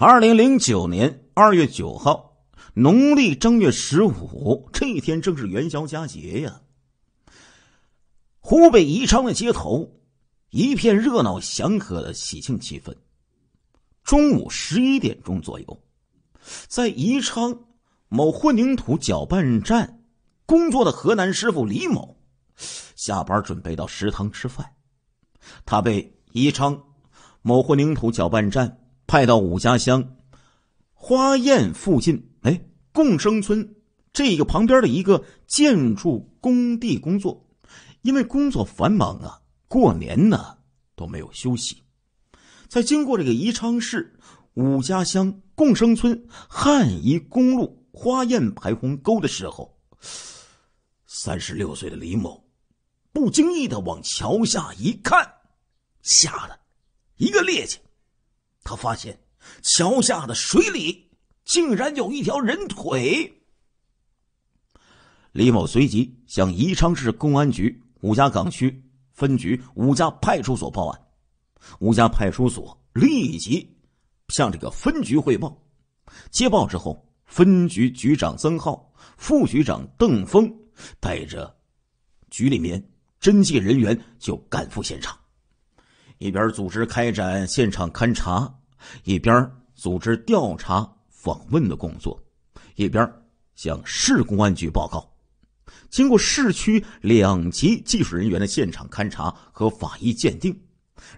二零零九年二月九号，农历正月十五这一天正是元宵佳节呀。湖北宜昌的街头，一片热闹祥和的喜庆气氛。中午十一点钟左右，在宜昌某混凝土搅拌站工作的河南师傅李某，下班准备到食堂吃饭。他被宜昌某混凝土搅拌站。派到武家乡花堰附近，哎，共生村这个旁边的一个建筑工地工作，因为工作繁忙啊，过年呢都没有休息。在经过这个宜昌市武家乡共生村汉宜公路花堰排洪沟的时候，三十六岁的李某不经意的往桥下一看，吓得一个趔趄。他发现桥下的水里竟然有一条人腿。李某随即向宜昌市公安局伍家岗区分局伍家派出所报案，伍家派出所立即向这个分局汇报。接报之后，分局局长曾浩、副局长邓峰带着局里面侦缉人员就赶赴现场。一边组织开展现场勘查，一边组织调查访问的工作，一边向市公安局报告。经过市区两级技术人员的现场勘查和法医鉴定，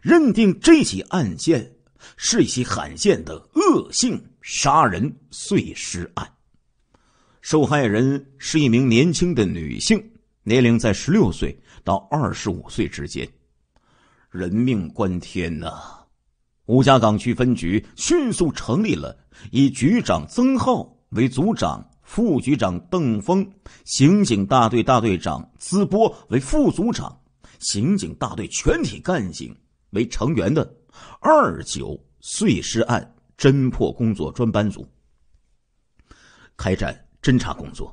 认定这起案件是一起罕见的恶性杀人碎尸案。受害人是一名年轻的女性，年龄在十六岁到二十五岁之间。人命关天呐！吴家岗区分局迅速成立了以局长曾浩为组长、副局长邓峰、刑警大队大队长淄波为副组长、刑警大队全体干警为成员的“二九碎尸案侦破工作专班组”，开展侦查工作。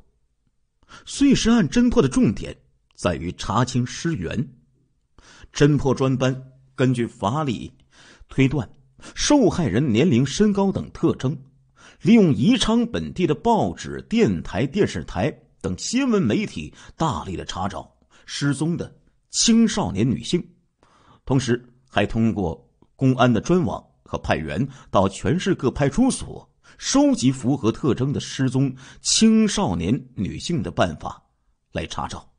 碎尸案侦破的重点在于查清尸源。侦破专班根据法理推断受害人年龄、身高等特征，利用宜昌本地的报纸、电台、电视台等新闻媒体大力的查找失踪的青少年女性，同时还通过公安的专网和派员到全市各派出所收集符合特征的失踪青少年女性的办法来查找，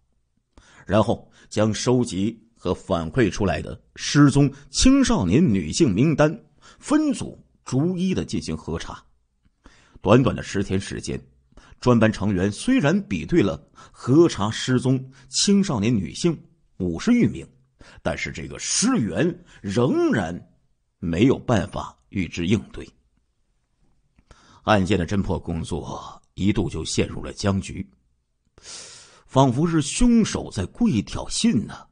然后将收集。和反馈出来的失踪青少年女性名单分组逐一的进行核查，短短的十天时间，专班成员虽然比对了核查失踪青少年女性五十余名，但是这个失源仍然没有办法预知应对，案件的侦破工作一度就陷入了僵局，仿佛是凶手在故意挑衅呢。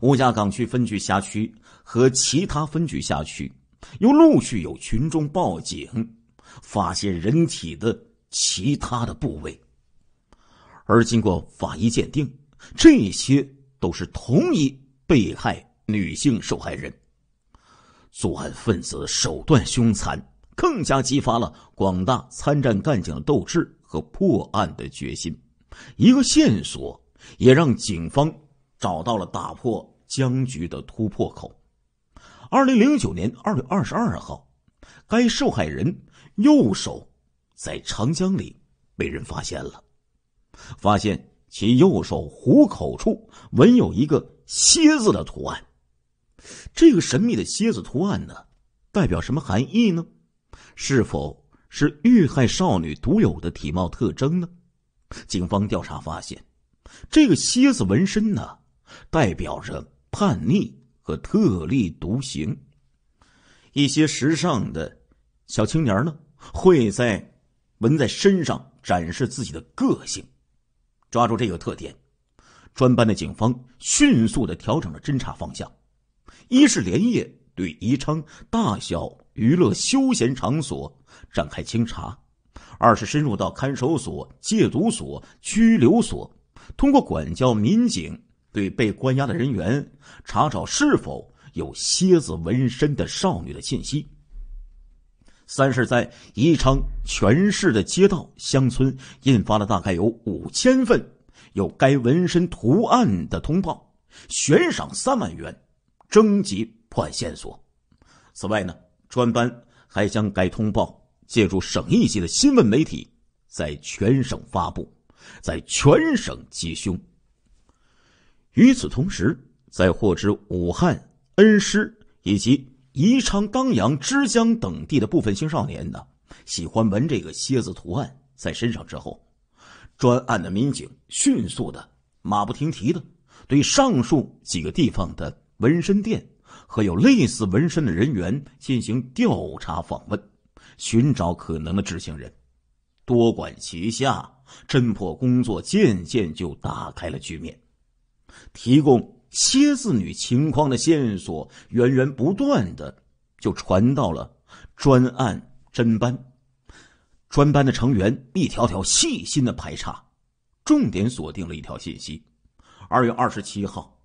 吴家岗区分局辖区和其他分局辖区，又陆续有群众报警，发现人体的其他的部位。而经过法医鉴定，这些都是同一被害女性受害人。作案分子手段凶残，更加激发了广大参战干警的斗志和破案的决心。一个线索也让警方。找到了打破僵局的突破口。二零零九年二月二十二号，该受害人右手在长江里被人发现了，发现其右手虎口处纹有一个蝎子的图案。这个神秘的蝎子图案呢，代表什么含义呢？是否是遇害少女独有的体貌特征呢？警方调查发现，这个蝎子纹身呢。代表着叛逆和特立独行，一些时尚的小青年呢，会在纹在身上展示自己的个性。抓住这个特点，专班的警方迅速的调整了侦查方向：一是连夜对宜昌大小娱乐休闲场所展开清查；二是深入到看守所、戒毒所、拘留所，通过管教民警。对被关押的人员查找是否有蝎子纹身的少女的信息。三是在宜昌全市的街道、乡村印发了大概有五千份有该纹身图案的通报，悬赏三万元，征集破案线索。此外呢，专班还将该通报借助省一级的新闻媒体在全省发布，在全省缉凶。与此同时，在获知武汉、恩施以及宜昌、当阳、枝江等地的部分青少年呢喜欢纹这个蝎子图案在身上之后，专案的民警迅速的、马不停蹄的对上述几个地方的纹身店和有类似纹身的人员进行调查访问，寻找可能的执行人，多管齐下，侦破工作渐渐就打开了局面。提供蝎子女情况的线索源源不断的就传到了专案侦班，专班的成员一条条细心的排查，重点锁定了一条信息：二月二十七号，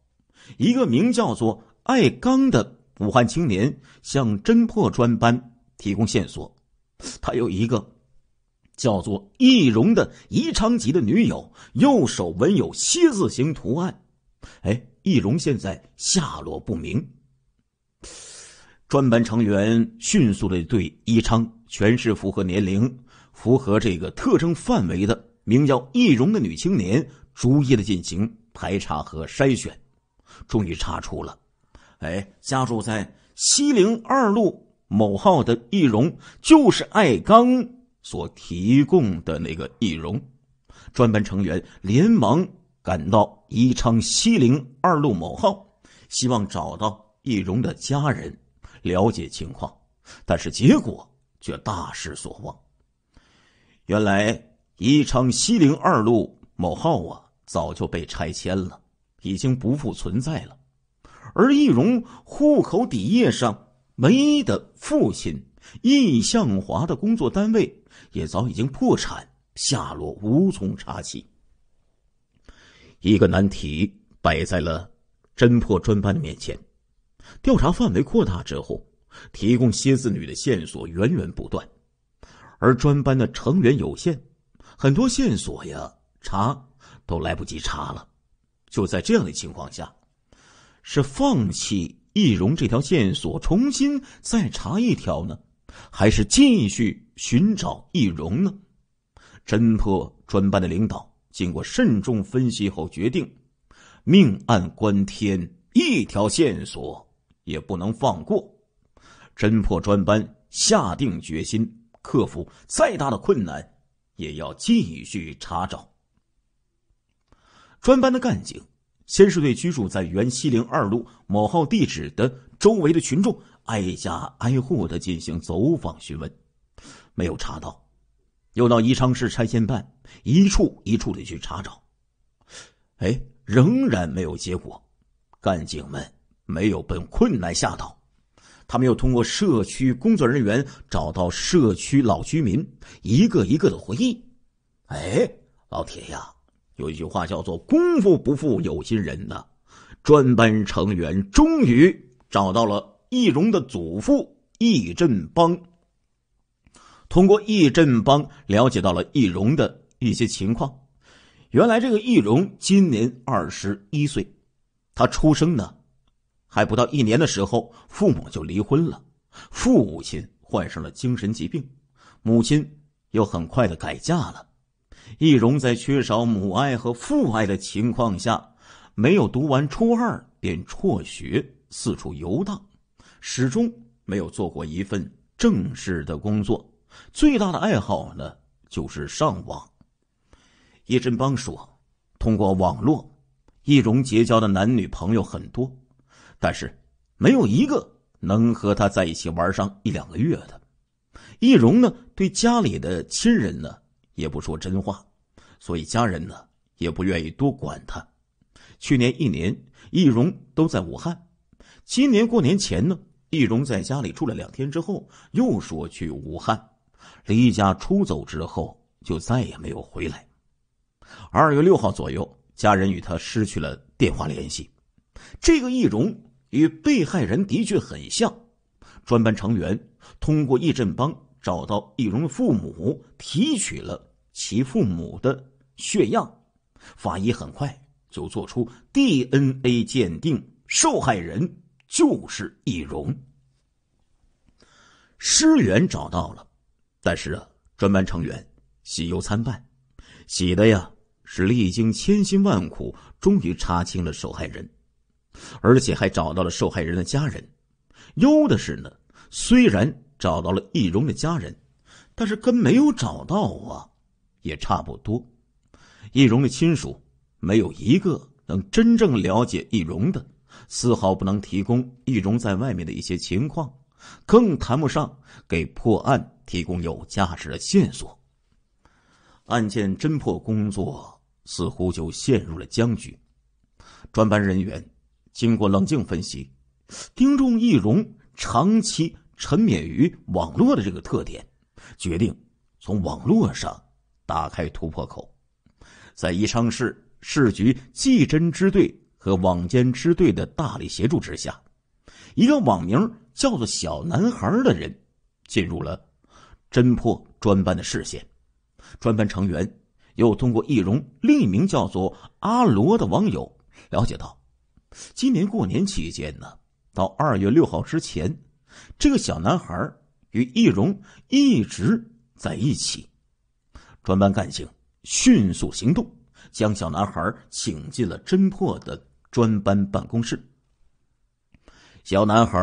一个名叫做艾刚的武汉青年向侦破专班提供线索，他有一个叫做易容的宜昌籍的女友，右手纹有蝎字形图案。哎，易容现在下落不明。专班成员迅速的对宜昌全市符合年龄、符合这个特征范围的名叫易容的女青年，逐一的进行排查和筛选，终于查出了，哎，家住在西陵二路某号的易容，就是艾刚所提供的那个易容。专班成员连忙。赶到宜昌西陵二路某号，希望找到易容的家人，了解情况，但是结果却大失所望。原来宜昌西陵二路某号啊，早就被拆迁了，已经不复存在了。而易容户口底页上唯一的父亲易向华的工作单位也早已经破产，下落无从查起。一个难题摆在了侦破专班的面前。调查范围扩大之后，提供蝎子女的线索源源不断，而专班的成员有限，很多线索呀查都来不及查了。就在这样的情况下，是放弃易容这条线索，重新再查一条呢，还是继续寻找易容呢？侦破专班的领导。经过慎重分析后，决定“命案关天”，一条线索也不能放过。侦破专班下定决心，克服再大的困难，也要继续查找。专班的干警先是对居住在原西陵二路某号地址的周围的群众挨家挨户的进行走访询问，没有查到。又到宜昌市拆迁办一处一处的去查找，哎，仍然没有结果。干警们没有被困难吓倒，他们又通过社区工作人员找到社区老居民，一个一个的回忆。哎，老铁呀，有一句话叫做“功夫不负有心人”呐。专班成员终于找到了易容的祖父易振邦。通过易振邦了解到了易容的一些情况。原来这个易容今年二十一岁，他出生呢还不到一年的时候，父母就离婚了。父母亲患上了精神疾病，母亲又很快的改嫁了。易容在缺少母爱和父爱的情况下，没有读完初二便辍学四处游荡，始终没有做过一份正式的工作。最大的爱好呢，就是上网。叶振邦说：“通过网络，易容结交的男女朋友很多，但是没有一个能和他在一起玩上一两个月的。易容呢，对家里的亲人呢，也不说真话，所以家人呢，也不愿意多管他。去年一年，易容都在武汉。今年过年前呢，易容在家里住了两天之后，又说去武汉。”离家出走之后，就再也没有回来。二月六号左右，家人与他失去了电话联系。这个易容与被害人的确很像。专班成员通过易振邦找到易容的父母，提取了其父母的血样。法医很快就做出 DNA 鉴定，受害人就是易容。尸源找到了。但是啊，专班成员喜忧参半。喜的呀是历经千辛万苦，终于查清了受害人，而且还找到了受害人的家人。忧的是呢，虽然找到了易容的家人，但是跟没有找到啊也差不多。易容的亲属没有一个能真正了解易容的，丝毫不能提供易容在外面的一些情况。更谈不上给破案提供有价值的线索，案件侦破工作似乎就陷入了僵局。专班人员经过冷静分析，丁仲易容长期沉湎于网络的这个特点，决定从网络上打开突破口。在宜昌市市局技侦支队和网监支队的大力协助之下。一个网名叫做“小男孩”的人进入了侦破专班的视线，专班成员又通过易容，另一名叫做阿罗的网友了解到，今年过年期间呢，到二月六号之前，这个小男孩与易容一直在一起。专班干警迅速行动，将小男孩请进了侦破的专班办公室。小男孩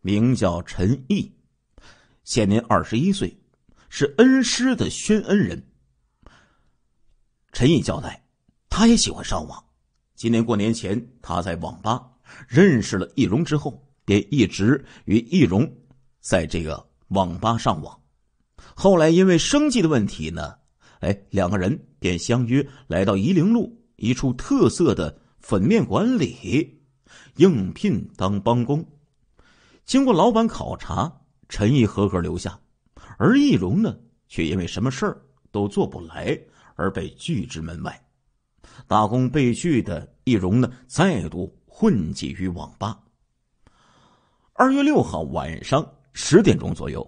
名叫陈毅，现年二十一岁，是恩师的宣恩人。陈毅交代，他也喜欢上网。今年过年前，他在网吧认识了易容之后，便一直与易容在这个网吧上网。后来因为生计的问题呢，哎，两个人便相约来到夷陵路一处特色的粉面馆里。应聘当帮工，经过老板考察，陈毅合格留下，而易容呢，却因为什么事儿都做不来而被拒之门外。打工被拒的易容呢，再度混迹于网吧。二月六号晚上十点钟左右，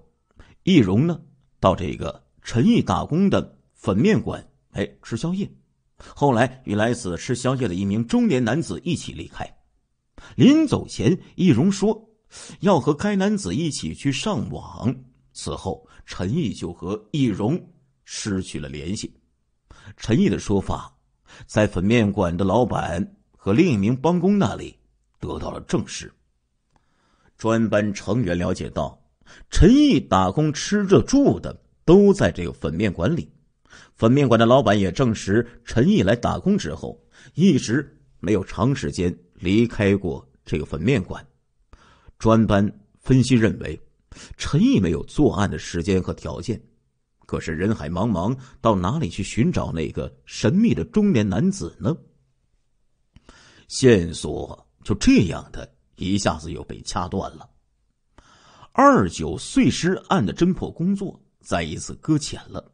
易容呢到这个陈毅打工的粉面馆，哎，吃宵夜。后来与来此吃宵夜的一名中年男子一起离开。临走前，易容说要和该男子一起去上网。此后，陈毅就和易容失去了联系。陈毅的说法，在粉面馆的老板和另一名帮工那里得到了证实。专班成员了解到，陈毅打工吃、着住的都在这个粉面馆里。粉面馆的老板也证实，陈毅来打工之后，一直没有长时间。离开过这个粉面馆，专班分析认为，陈毅没有作案的时间和条件。可是人海茫茫，到哪里去寻找那个神秘的中年男子呢？线索就这样的一下子又被掐断了。二九碎尸案的侦破工作再一次搁浅了。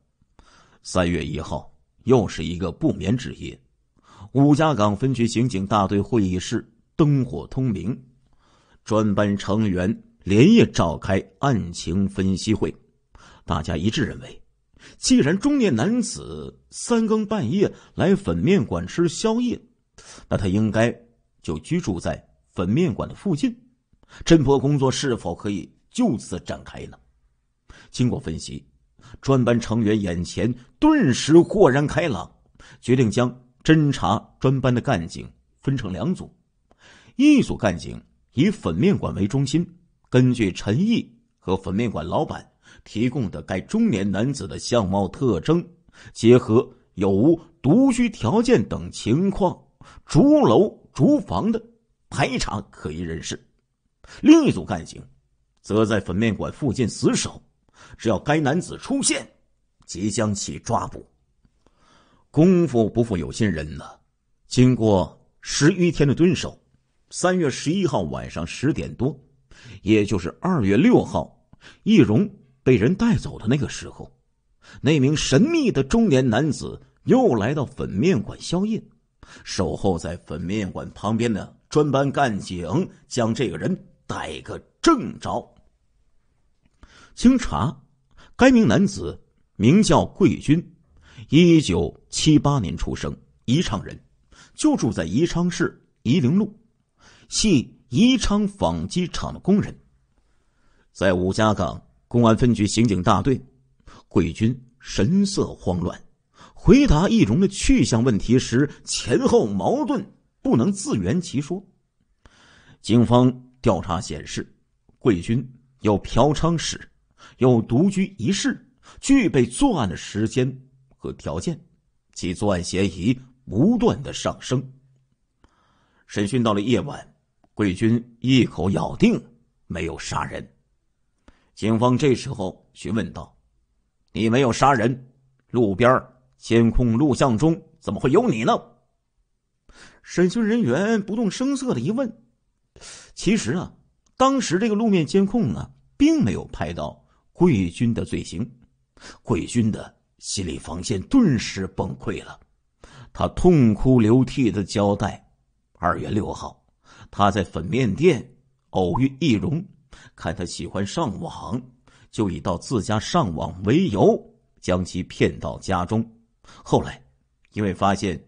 三月一号，又是一个不眠之夜。五家岗分局刑警大队会议室灯火通明，专班成员连夜召开案情分析会。大家一致认为，既然中年男子三更半夜来粉面馆吃宵夜，那他应该就居住在粉面馆的附近。侦破工作是否可以就此展开呢？经过分析，专班成员眼前顿时豁然开朗，决定将。侦查专班的干警分成两组，一组干警以粉面馆为中心，根据陈毅和粉面馆老板提供的该中年男子的相貌特征，结合有无独居条件等情况，逐楼逐房的排查可疑人士；另一组干警则在粉面馆附近死守，只要该男子出现，即将其抓捕。功夫不负有心人呢。经过十余天的蹲守，三月十一号晚上十点多，也就是二月六号易容被人带走的那个时候，那名神秘的中年男子又来到粉面馆宵夜，守候在粉面馆旁边的专班干警将这个人逮个正着。经查，该名男子名叫桂军。一九七八年出生，宜昌人，就住在宜昌市夷陵路，系宜昌纺机厂的工人。在伍家岗公安分局刑警大队，贵军神色慌乱，回答易容的去向问题时前后矛盾，不能自圆其说。警方调查显示，贵军有嫖娼史，有独居一室，具备作案的时间。和条件，其作案嫌疑不断的上升。审讯到了夜晚，贵军一口咬定没有杀人。警方这时候询问道：“你没有杀人，路边监控录像中怎么会有你呢？”审讯人员不动声色的一问：“其实啊，当时这个路面监控呢，并没有拍到贵军的罪行，贵军的。”心理防线顿时崩溃了，他痛哭流涕的交代：二月六号，他在粉面店偶遇易容，看他喜欢上网，就以到自家上网为由将其骗到家中。后来，因为发现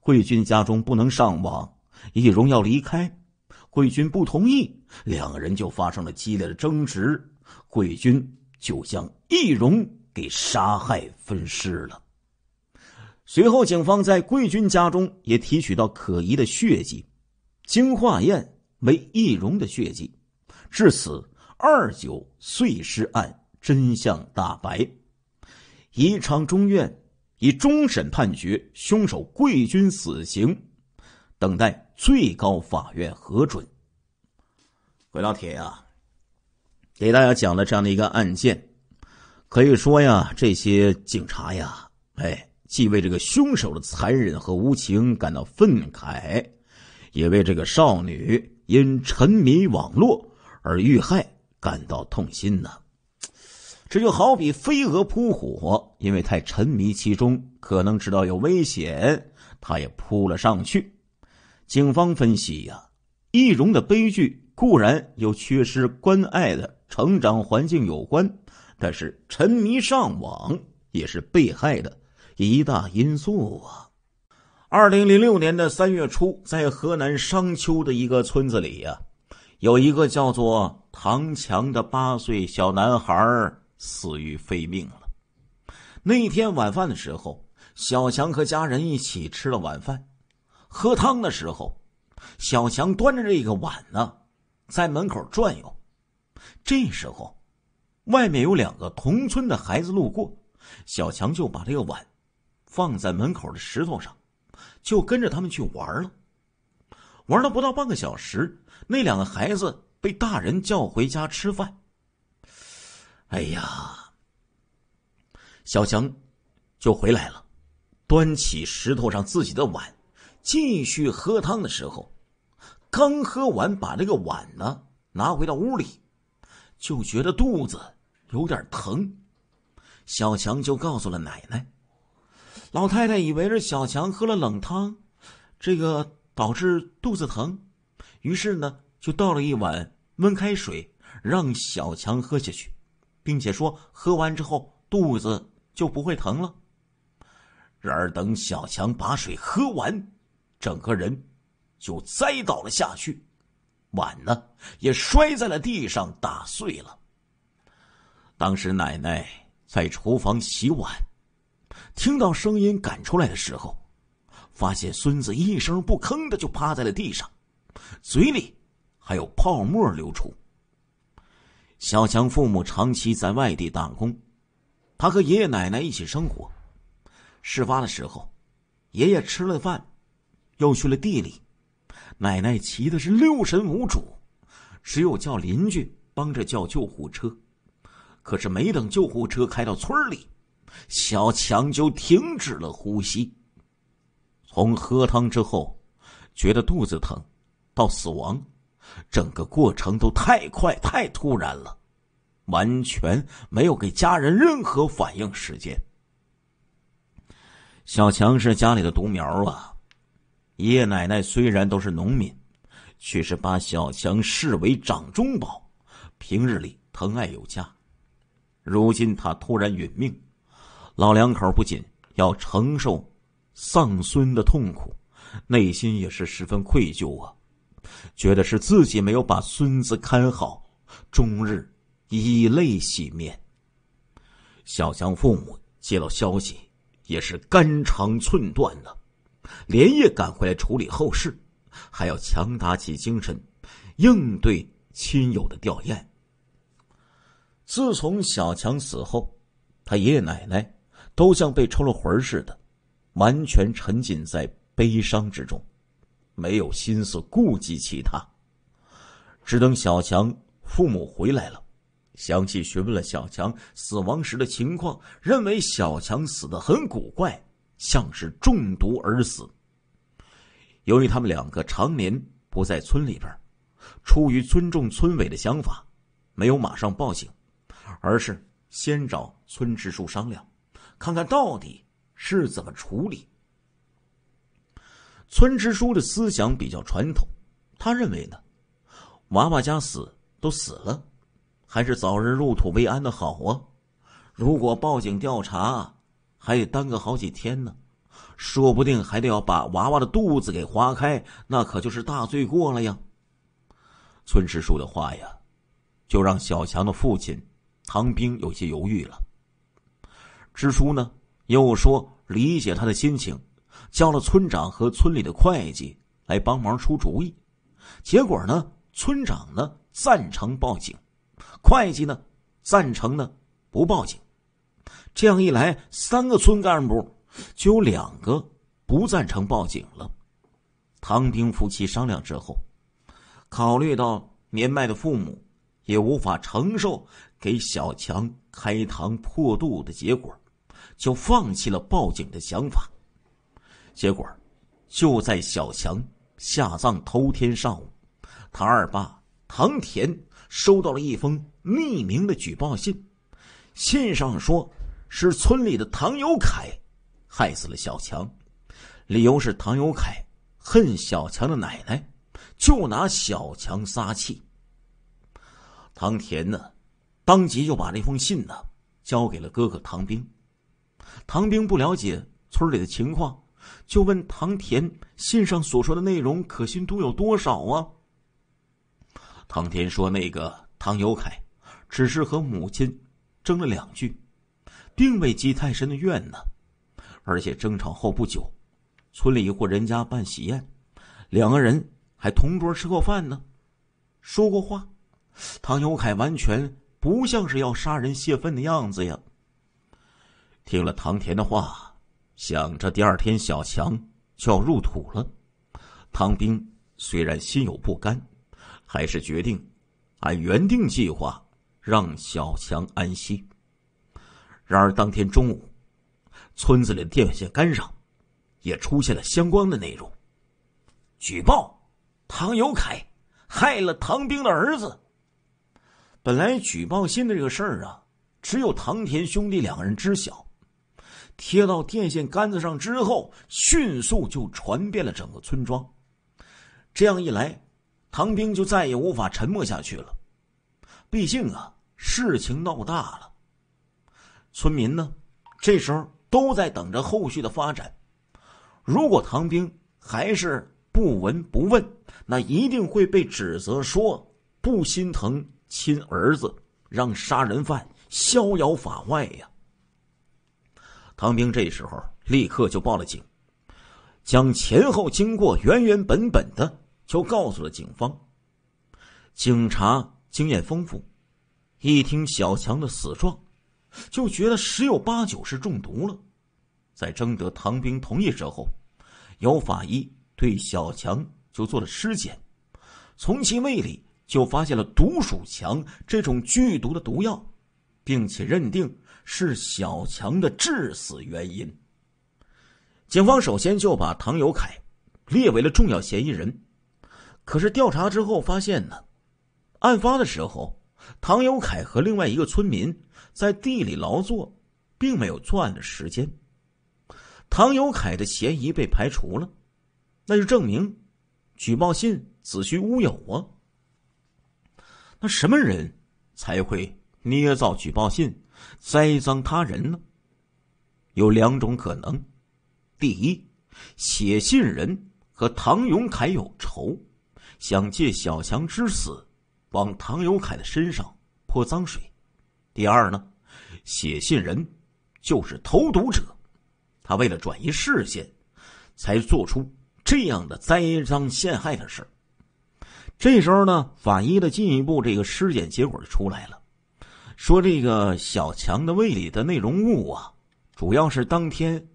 慧君家中不能上网，易容要离开，慧君不同意，两人就发生了激烈的争执，慧君就将易容。给杀害分尸了。随后，警方在贵军家中也提取到可疑的血迹，经化验为易容的血迹。至此，二九碎尸案真相大白。宜昌中院以终审判决凶手贵军死刑，等待最高法院核准。鬼老铁啊，给大家讲了这样的一个案件。可以说呀，这些警察呀，哎，既为这个凶手的残忍和无情感到愤慨，也为这个少女因沉迷网络而遇害感到痛心呢。这就好比飞蛾扑火，因为太沉迷其中，可能知道有危险，他也扑了上去。警方分析呀，易容的悲剧固然有缺失关爱的成长环境有关。但是沉迷上网也是被害的一大因素啊！二零零六年的三月初，在河南商丘的一个村子里呀，有一个叫做唐强的八岁小男孩死于非命了。那天晚饭的时候，小强和家人一起吃了晚饭，喝汤的时候，小强端着这个碗呢，在门口转悠，这时候。外面有两个同村的孩子路过，小强就把这个碗放在门口的石头上，就跟着他们去玩了。玩了不到半个小时，那两个孩子被大人叫回家吃饭。哎呀，小强就回来了，端起石头上自己的碗，继续喝汤的时候，刚喝完，把这个碗呢拿回到屋里，就觉得肚子。有点疼，小强就告诉了奶奶。老太太以为是小强喝了冷汤，这个导致肚子疼，于是呢就倒了一碗温开水让小强喝下去，并且说喝完之后肚子就不会疼了。然而等小强把水喝完，整个人就栽倒了下去，碗呢也摔在了地上，打碎了。当时奶奶在厨房洗碗，听到声音赶出来的时候，发现孙子一声不吭的就趴在了地上，嘴里还有泡沫流出。小强父母长期在外地打工，他和爷爷奶奶一起生活。事发的时候，爷爷吃了饭，又去了地里，奶奶急的是六神无主，只有叫邻居帮着叫救护车。可是，没等救护车开到村里，小强就停止了呼吸。从喝汤之后，觉得肚子疼，到死亡，整个过程都太快、太突然了，完全没有给家人任何反应时间。小强是家里的独苗啊，爷爷奶奶虽然都是农民，却是把小强视为掌中宝，平日里疼爱有加。如今他突然殒命，老两口不仅要承受丧孙的痛苦，内心也是十分愧疚啊，觉得是自己没有把孙子看好，终日以泪洗面。小强父母接到消息也是肝肠寸断了，连夜赶回来处理后事，还要强打起精神应对亲友的吊唁。自从小强死后，他爷爷奶奶都像被抽了魂儿似的，完全沉浸在悲伤之中，没有心思顾及其他。只等小强父母回来了，详细询问了小强死亡时的情况，认为小强死的很古怪，像是中毒而死。由于他们两个常年不在村里边，出于尊重村委的想法，没有马上报警。而是先找村支书商量，看看到底是怎么处理。村支书的思想比较传统，他认为呢，娃娃家死都死了，还是早日入土为安的好啊。如果报警调查，还得耽搁好几天呢，说不定还得要把娃娃的肚子给划开，那可就是大罪过了呀。村支书的话呀，就让小强的父亲。唐兵有些犹豫了，支书呢又说理解他的心情，叫了村长和村里的会计来帮忙出主意。结果呢，村长呢赞成报警，会计呢赞成呢不报警。这样一来，三个村干部就有两个不赞成报警了。唐兵夫妻商量之后，考虑到年迈的父母。也无法承受给小强开膛破肚的结果，就放弃了报警的想法。结果，就在小强下葬头天上午，他二爸唐田收到了一封匿名的举报信，信上说，是村里的唐有凯害死了小强，理由是唐有凯恨小强的奶奶，就拿小强撒气。唐田呢，当即就把这封信呢交给了哥哥唐兵。唐兵不了解村里的情况，就问唐田：“信上所说的内容可信度有多少啊？”唐田说：“那个唐有凯只是和母亲争了两句，并未积太深的怨呢。而且争吵后不久，村里一户人家办喜宴，两个人还同桌吃过饭呢，说过话。”唐有凯完全不像是要杀人泄愤的样子呀。听了唐田的话，想着第二天小强就要入土了，唐兵虽然心有不甘，还是决定按原定计划让小强安息。然而当天中午，村子里的电线杆上也出现了相关的内容：举报唐有凯害了唐兵的儿子。本来举报信的这个事儿啊，只有唐田兄弟两个人知晓。贴到电线杆子上之后，迅速就传遍了整个村庄。这样一来，唐兵就再也无法沉默下去了。毕竟啊，事情闹大了。村民呢，这时候都在等着后续的发展。如果唐兵还是不闻不问，那一定会被指责说不心疼。亲儿子让杀人犯逍遥法外呀！唐兵这时候立刻就报了警，将前后经过原原本本的就告诉了警方。警察经验丰富，一听小强的死状，就觉得十有八九是中毒了。在征得唐兵同意之后，有法医对小强就做了尸检，从其胃里。就发现了毒鼠强这种剧毒的毒药，并且认定是小强的致死原因。警方首先就把唐有凯列为了重要嫌疑人，可是调查之后发现呢，案发的时候唐有凯和另外一个村民在地里劳作，并没有作案的时间。唐有凯的嫌疑被排除了，那就证明举报信子虚乌有啊。那什么人才会捏造举报信，栽赃他人呢？有两种可能：第一，写信人和唐永凯有仇，想借小强之死往唐永凯的身上泼脏水；第二呢，写信人就是投毒者，他为了转移视线，才做出这样的栽赃陷害的事儿。这时候呢，法医的进一步这个尸检结果就出来了，说这个小强的胃里的内容物啊，主要是当天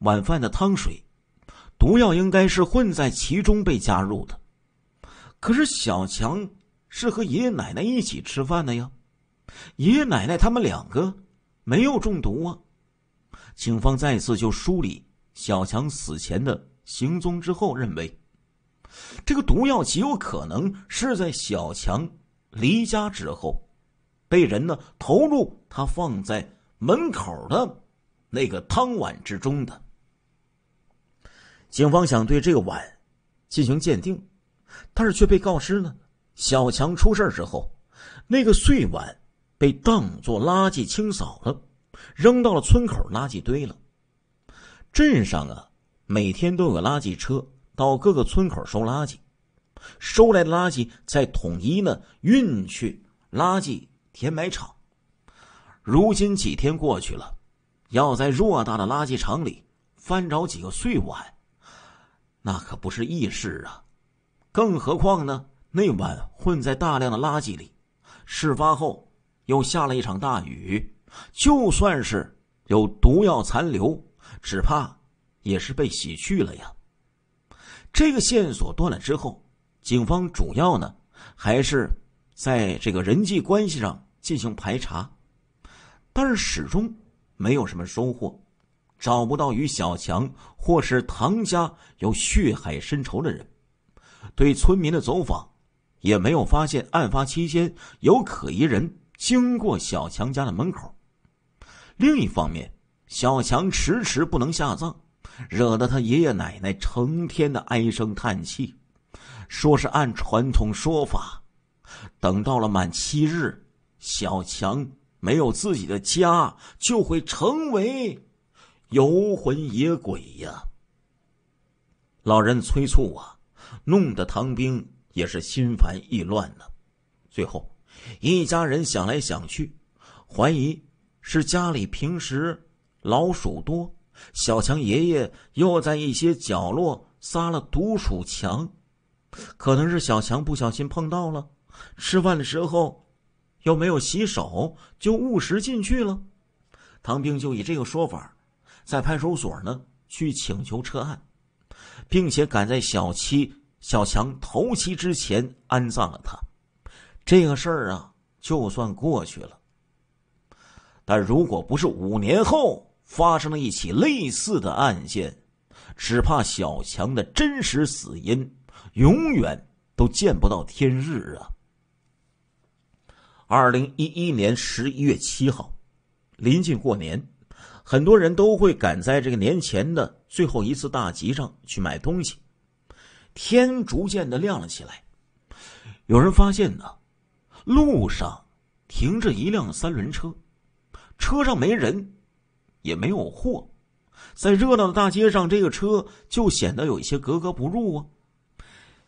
晚饭的汤水，毒药应该是混在其中被加入的。可是小强是和爷爷奶奶一起吃饭的呀，爷爷奶奶他们两个没有中毒啊。警方再次就梳理小强死前的行踪之后，认为。这个毒药极有可能是在小强离家之后，被人呢投入他放在门口的那个汤碗之中的。警方想对这个碗进行鉴定，但是却被告知呢，小强出事之后，那个碎碗被当作垃圾清扫了，扔到了村口垃圾堆了。镇上啊，每天都有垃圾车。到各个村口收垃圾，收来的垃圾再统一呢运去垃圾填埋场。如今几天过去了，要在偌大的垃圾场里翻找几个碎碗，那可不是易事啊！更何况呢，那碗混在大量的垃圾里。事发后又下了一场大雨，就算是有毒药残留，只怕也是被洗去了呀。这个线索断了之后，警方主要呢还是在这个人际关系上进行排查，但是始终没有什么收获，找不到与小强或是唐家有血海深仇的人。对村民的走访也没有发现案发期间有可疑人经过小强家的门口。另一方面，小强迟迟不能下葬。惹得他爷爷奶奶成天的唉声叹气，说是按传统说法，等到了满七日，小强没有自己的家，就会成为游魂野鬼呀。老人催促啊，弄得唐兵也是心烦意乱呢。最后，一家人想来想去，怀疑是家里平时老鼠多。小强爷爷又在一些角落撒了毒鼠强，可能是小强不小心碰到了，吃饭的时候又没有洗手，就误食进去了。唐兵就以这个说法，在派出所呢去请求撤案，并且赶在小七、小强头七之前安葬了他。这个事儿啊，就算过去了。但如果不是五年后。发生了一起类似的案件，只怕小强的真实死因永远都见不到天日啊！二零一一年十一月七号，临近过年，很多人都会赶在这个年前的最后一次大集上去买东西。天逐渐的亮了起来，有人发现呢，路上停着一辆三轮车，车上没人。也没有货，在热闹的大街上，这个车就显得有一些格格不入啊！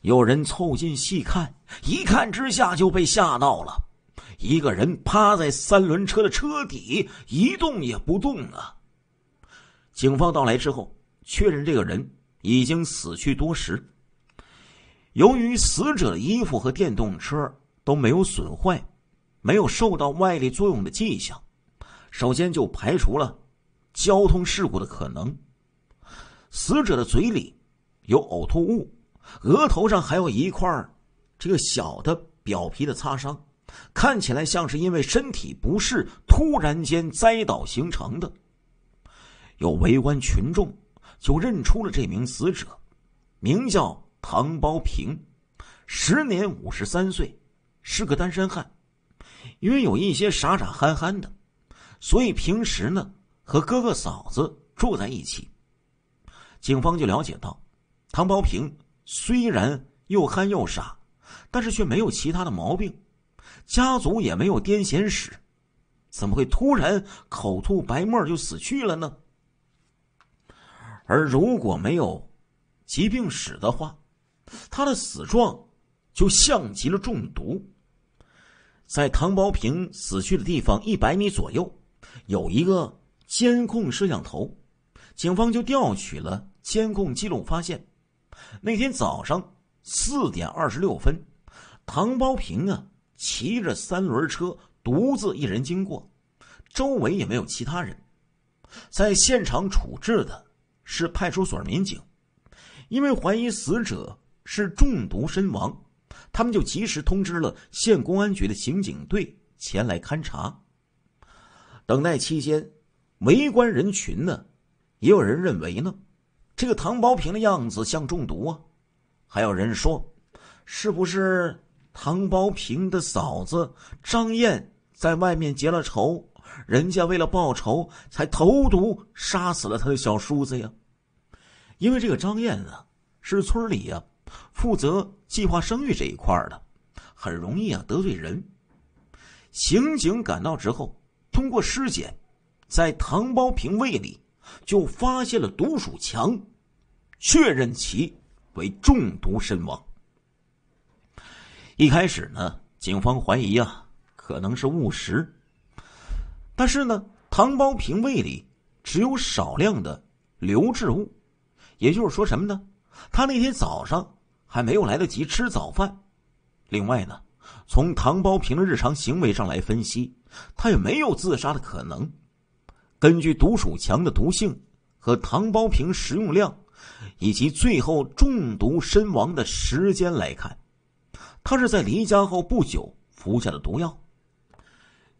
有人凑近细看，一看之下就被吓到了。一个人趴在三轮车的车底，一动也不动啊！警方到来之后，确认这个人已经死去多时。由于死者的衣服和电动车都没有损坏，没有受到外力作用的迹象，首先就排除了。交通事故的可能，死者的嘴里有呕吐物，额头上还有一块这个小的表皮的擦伤，看起来像是因为身体不适突然间栽倒形成的。有围观群众就认出了这名死者，名叫唐包平，时年五十三岁，是个单身汉，因为有一些傻傻憨憨的，所以平时呢。和哥哥嫂子住在一起，警方就了解到，唐宝平虽然又憨又傻，但是却没有其他的毛病，家族也没有癫痫史，怎么会突然口吐白沫就死去了呢？而如果没有疾病史的话，他的死状就像极了中毒。在唐宝平死去的地方一百米左右，有一个。监控摄像头，警方就调取了监控记录，发现那天早上四点二十六分，唐包平啊骑着三轮车独自一人经过，周围也没有其他人。在现场处置的是派出所民警，因为怀疑死者是中毒身亡，他们就及时通知了县公安局的刑警队前来勘查。等待期间。围观人群呢，也有人认为呢，这个唐包平的样子像中毒啊。还有人说，是不是唐包平的嫂子张燕在外面结了仇，人家为了报仇才投毒杀死了他的小叔子呀？因为这个张燕啊，是村里呀负责计划生育这一块的，很容易啊得罪人。刑警赶到之后，通过尸检。在唐包平胃里就发现了毒鼠强，确认其为中毒身亡。一开始呢，警方怀疑啊可能是误食，但是呢，唐包平胃里只有少量的留置物，也就是说什么呢？他那天早上还没有来得及吃早饭。另外呢，从唐包平的日常行为上来分析，他也没有自杀的可能。根据毒鼠强的毒性、和糖包瓶食用量，以及最后中毒身亡的时间来看，他是在离家后不久服下的毒药。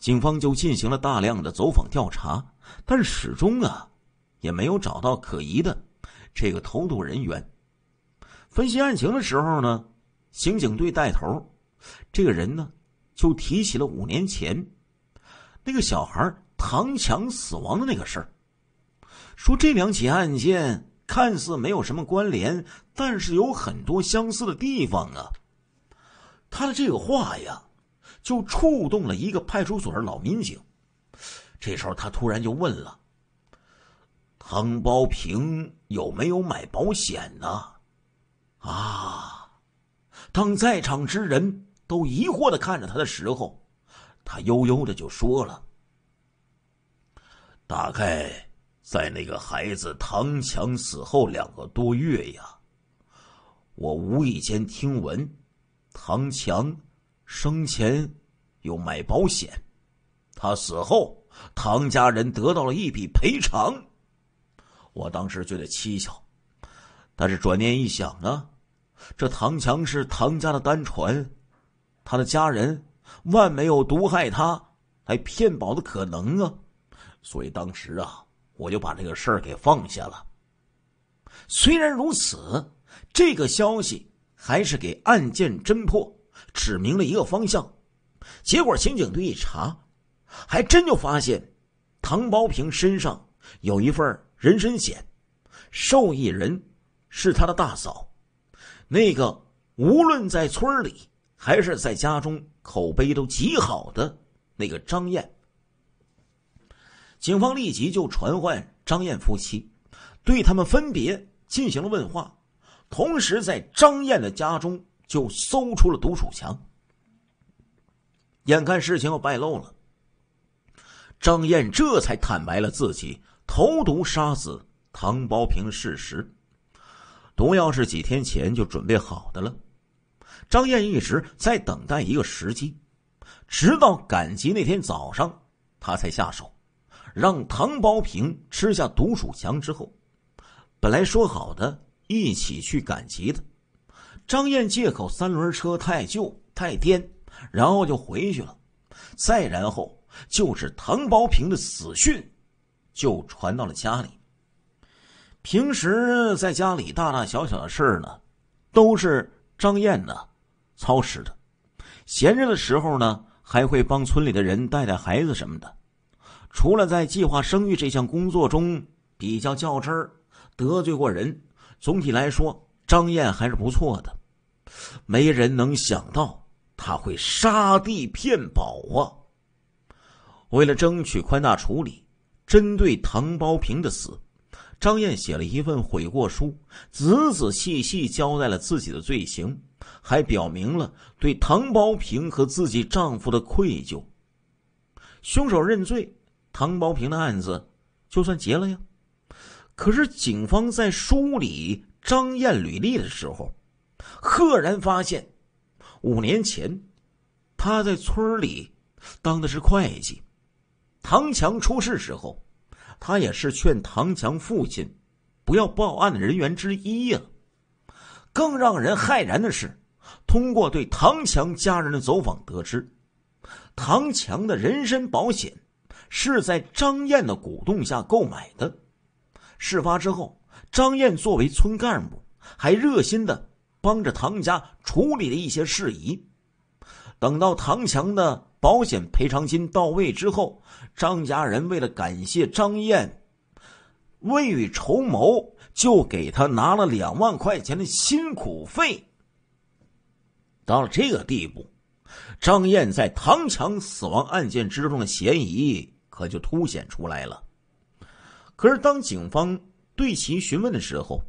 警方就进行了大量的走访调查，但始终啊，也没有找到可疑的这个投毒人员。分析案情的时候呢，刑警队带头，这个人呢就提起了五年前那个小孩。唐强死亡的那个事儿，说这两起案件看似没有什么关联，但是有很多相似的地方啊。他的这个话呀，就触动了一个派出所的老民警。这时候，他突然就问了：“唐包平有没有买保险呢？”啊，当在场之人都疑惑的看着他的时候，他悠悠的就说了。大概在那个孩子唐强死后两个多月呀，我无意间听闻，唐强生前有买保险，他死后唐家人得到了一笔赔偿，我当时觉得蹊跷，但是转念一想呢，这唐强是唐家的单传，他的家人万没有毒害他来骗保的可能啊。所以当时啊，我就把这个事儿给放下了。虽然如此，这个消息还是给案件侦破指明了一个方向。结果刑警队一查，还真就发现唐包平身上有一份人身险，受益人是他的大嫂，那个无论在村里还是在家中口碑都极好的那个张燕。警方立即就传唤张燕夫妻，对他们分别进行了问话，同时在张燕的家中就搜出了毒鼠强。眼看事情要败露了，张燕这才坦白了自己投毒杀死唐宝平的事实。毒药是几天前就准备好的了，张燕一直在等待一个时机，直到赶集那天早上，他才下手。让唐包平吃下毒鼠强之后，本来说好的一起去赶集的，张燕借口三轮车太旧太颠，然后就回去了。再然后就是唐包平的死讯，就传到了家里。平时在家里大大小小的事呢，都是张燕呢操持的。闲着的时候呢，还会帮村里的人带带孩子什么的。除了在计划生育这项工作中比较较真儿，得罪过人，总体来说张燕还是不错的。没人能想到他会杀地骗保啊！为了争取宽大处理，针对唐包平的死，张燕写了一份悔过书，仔仔细细交代了自己的罪行，还表明了对唐包平和自己丈夫的愧疚。凶手认罪。唐宝平的案子就算结了呀，可是警方在梳理张燕履历的时候，赫然发现，五年前他在村里当的是会计。唐强出事时候，他也是劝唐强父亲不要报案的人员之一呀。更让人骇然的是，通过对唐强家人的走访得知，唐强的人身保险。是在张燕的鼓动下购买的。事发之后，张燕作为村干部，还热心的帮着唐家处理了一些事宜。等到唐强的保险赔偿金到位之后，张家人为了感谢张燕，未雨绸缪，就给他拿了两万块钱的辛苦费。到了这个地步，张燕在唐强死亡案件之中的嫌疑。可就凸显出来了。可是当警方对其询问的时候，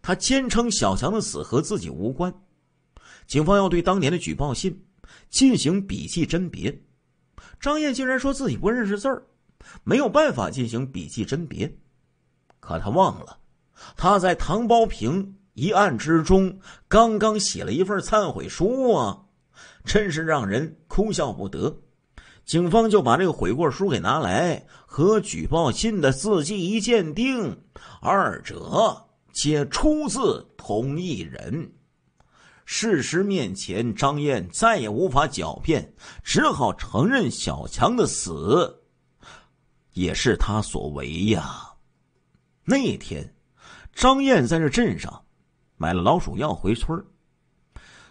他坚称小强的死和自己无关。警方要对当年的举报信进行笔迹甄别，张燕竟然说自己不认识字儿，没有办法进行笔迹甄别。可他忘了，他在唐包平一案之中刚刚写了一份忏悔书啊！真是让人哭笑不得。警方就把这个悔过书给拿来，和举报信的字迹一鉴定，二者皆出自同一人。事实面前，张燕再也无法狡辩，只好承认小强的死也是他所为呀。那天，张燕在这镇上买了老鼠药回村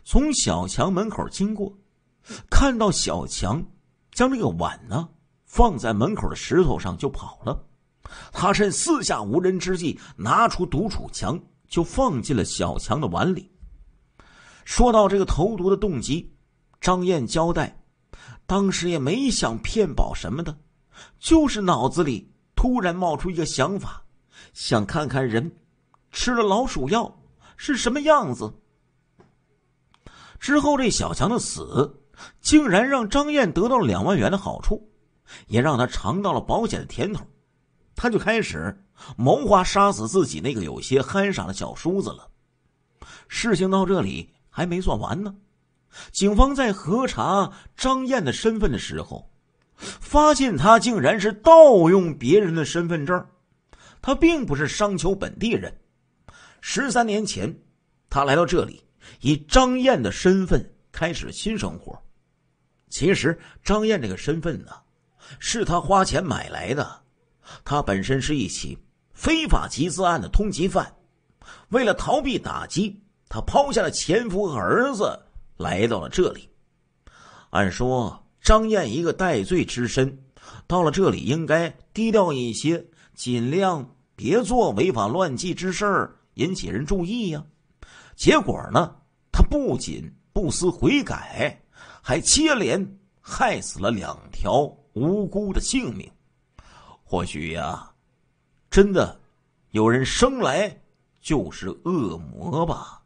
从小强门口经过，看到小强。将这个碗呢放在门口的石头上就跑了。他趁四下无人之际，拿出毒鼠强就放进了小强的碗里。说到这个投毒的动机，张燕交代，当时也没想骗保什么的，就是脑子里突然冒出一个想法，想看看人吃了老鼠药是什么样子。之后这小强的死。竟然让张燕得到了两万元的好处，也让他尝到了保险的甜头，他就开始谋划杀死自己那个有些憨傻的小叔子了。事情到这里还没算完呢，警方在核查张燕的身份的时候，发现他竟然是盗用别人的身份证，他并不是商丘本地人。十三年前，他来到这里，以张燕的身份开始新生活。其实张燕这个身份呢，是他花钱买来的。他本身是一起非法集资案的通缉犯，为了逃避打击，他抛下了前夫和儿子，来到了这里。按说张燕一个戴罪之身，到了这里应该低调一些，尽量别做违法乱纪之事，引起人注意呀。结果呢，他不仅不思悔改。还接连害死了两条无辜的性命，或许呀，真的有人生来就是恶魔吧。